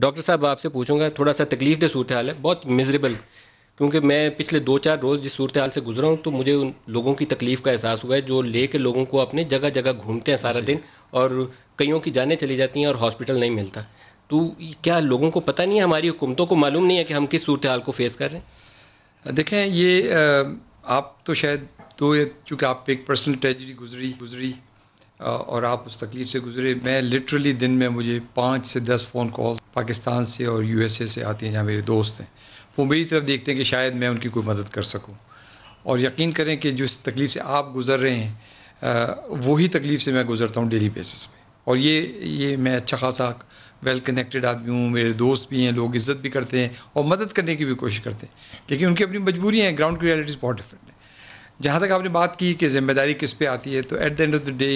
Doctor साहब आपसे पूछूंगा थोड़ा सा तकलीफ दे सूरत हाल है बहुत मिजरेबल क्योंकि मैं पिछले दो चार रोज़ जिस सूरत हाल से गुजरा हूँ तो मुझे उन लोगों की तकलीफ़ का एहसास हुआ है जो ले के लोगों को अपने जगह जगह घूमते हैं सारा दिन और कईयों की जानें चली जाती हैं और हॉस्पिटल नहीं मिलता तो क्या लोगों को पता नहीं है हमारी हुकूमतों को मालूम नहीं है कि हम किस सूरत हाल को फेस कर रहे हैं देखें ये आप तो शायद तो चूँकि आप एक पर्सनल ट्रेजिडी गुजरी गुजरी और आप उस तकलीफ से गुजरे मैं लिटरली दिन में मुझे पाँच से दस फ़ोन कॉल पाकिस्तान से और यूएसए से आती हैं जहाँ मेरे दोस्त हैं वो मेरी तरफ देखते हैं कि शायद मैं उनकी कोई मदद कर सकूँ और यकीन करें कि जिस तकलीफ़ से आप गुज़र रहे हैं वही तकलीफ़ से मैं गुज़रता हूँ डेली बेसिस पर और ये ये मैं अच्छा खासा वेल कनेक्टेड आदमी हूँ मेरे दोस्त भी हैं लोग इज़्ज़त भी करते हैं और मदद करने की भी कोशिश करते हैं लेकिन उनकी अपनी मजबूरियाँ हैं ग्राउंड की रियलिटीज़ बहुत डिफरेंट हैं जहाँ तक आपने बात की कि ज़िम्मेदारी किस पे आती है तो at the end of the day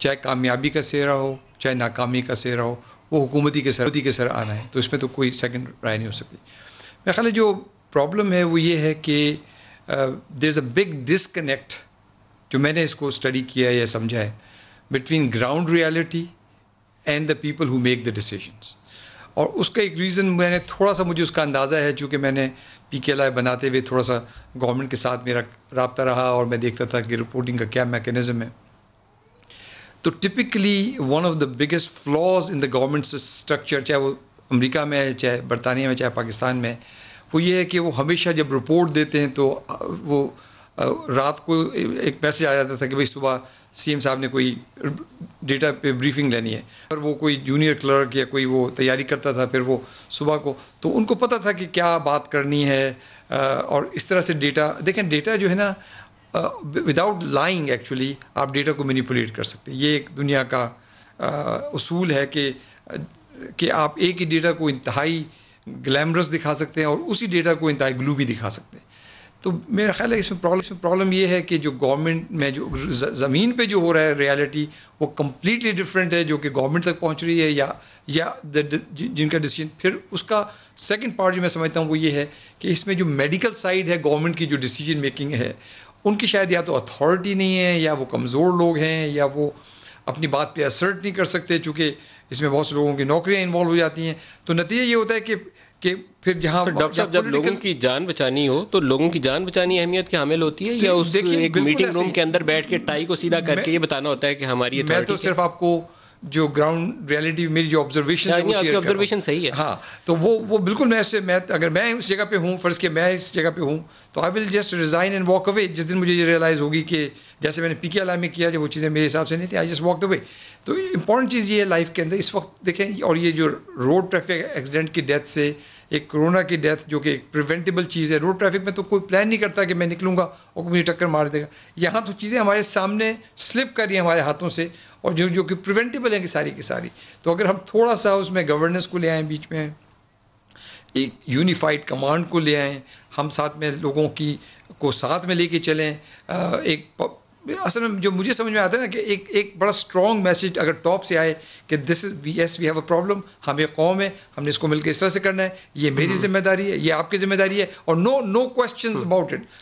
चाहे कामयाबी का सेहरा हो चाहे नाकामी का सेहरा हो वो हुकूमती के सर के सर आना है तो इसमें तो कोई सेकंड राय नहीं हो सकती मेरा ख्याल जो प्रॉब्लम है वो ये है कि there is a big disconnect जो मैंने इसको स्टडी किया है या समझा है between ground reality and the people who make the decisions और उसका एक रीज़न मैंने थोड़ा सा मुझे उसका अंदाज़ा है चूँकि मैंने पी के आई बनाते हुए थोड़ा सा गवर्नमेंट के साथ मेरा रबता रहा और मैं देखता था कि रिपोर्टिंग का क्या मेकनिज़म है तो typically one of the biggest flaws in the government structure चाहे वो अमेरिका में है चाहे बरतानिया में चाहे पाकिस्तान में वो ये है कि वो हमेशा जब रिपोर्ट देते हैं तो वो रात को एक मैसेज आ जाता था कि भाई सुबह सीएम साहब ने कोई डेटा पे ब्रीफिंग लेनी है अगर वो कोई जूनियर क्लर्क या कोई वो तैयारी करता था फिर वो सुबह को तो उनको पता था कि क्या बात करनी है और इस तरह से डेटा देखें डेटा जो है ना विदाउट लाइंग एक्चुअली आप डेटा को मैनिपुलेट कर सकते हैं ये एक दुनिया का uh, उसूल है कि कि आप एक ही डेटा को इंतहाई ग्लैमरस दिखा सकते हैं और उसी डेटा को इंतहाई ग्लू भी दिखा सकते हैं तो मेरा ख्याल है इसमें प्रॉब्लम इसमें प्रॉब्लम ये है कि जो गवर्नमेंट में जो ज़मीन पे जो हो रहा है रियलिटी वो कम्प्लीटली डिफरेंट है जो कि गवर्नमेंट तक पहुंच रही है या या द, द, जिनका डिसीजन फिर उसका सेकंड पार्ट जो मैं समझता हूँ वो ये है कि इसमें जो मेडिकल साइड है गवर्नमेंट की जो डिसीजन मेकिंग है उनकी शायद या तो अथॉरिटी नहीं है या वो कमज़ोर लोग हैं या वो अपनी बात पे असर्ट नहीं कर सकते चूँकि इसमें बहुत से लोगों की नौकरियाँ इन्वॉल्व हो जाती हैं तो नतीजा ये होता है कि कि फिर जहाँ डॉक्टर साहब जब लोगों की जान बचानी हो तो लोगों की जान बचानी अहमियत की हामिल होती है या तो उस एक मीटिंग रूम के अंदर बैठ के टाई को सीधा करके ये बताना होता है कि हमारी मैं तो सिर्फ आपको जो ग्राउंड रियलिटी मेरी जो ऑब्जर्वेशन है वो ऑब्जर्वेशन सही है हाँ तो वो वो बिल्कुल मैं ऐसे मैं अगर मैं उस जगह पे हूँ फ़र्ज़ के मैं इस जगह पे हूँ तो I will just resign and walk away जिस दिन मुझे ये रियलाइज़ होगी कि जैसे मैंने पी के में किया जब वो चीज़ें मेरे हिसाब से नहीं थी आई जस्ट वॉक अवे तो इंपॉर्टेंट चीज़ ये है लाइफ के अंदर इस वक्त देखें और ये जो रोड ट्रैफिक एक्सीडेंट की डेथ से एक कोरोना की डेथ जो कि एक प्रिवेंटेबल चीज़ है रोड ट्रैफिक में तो कोई प्लान नहीं करता कि मैं निकलूँगा और मुझे टक्कर मार देगा यहाँ तो चीज़ें हमारे सामने स्लिप कर रही हैं हमारे हाथों से और जो जो कि प्रिवेंटेबल हैं कि सारी की सारी तो अगर हम थोड़ा सा उसमें गवर्नेंस को ले आएँ बीच में एक यूनिफाइड कमांड को ले आएँ हम साथ में लोगों की को साथ में लेके चलें एक असल में जो मुझे समझ में आता है ना कि एक एक बड़ा स्ट्रॉन्ग मैसेज अगर टॉप से आए कि this is we as we have a problem हम एक कौम है हमने इसको मिलकर इस तरह से करना है ये मेरी हम्म। जिम्मेदारी है ये आपकी जिम्मेदारी है और no no question about it